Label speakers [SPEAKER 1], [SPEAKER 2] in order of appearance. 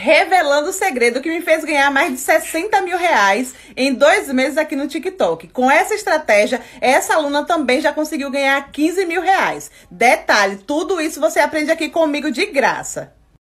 [SPEAKER 1] revelando o segredo que me fez ganhar mais de 60 mil reais em dois meses aqui no TikTok. Com essa estratégia, essa aluna também já conseguiu ganhar 15 mil reais. Detalhe, tudo isso você aprende aqui comigo de graça.